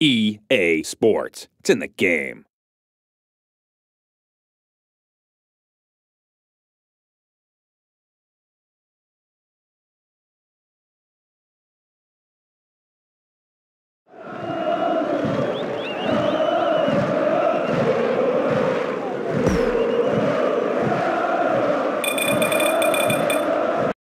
EA Sports. It's in the game.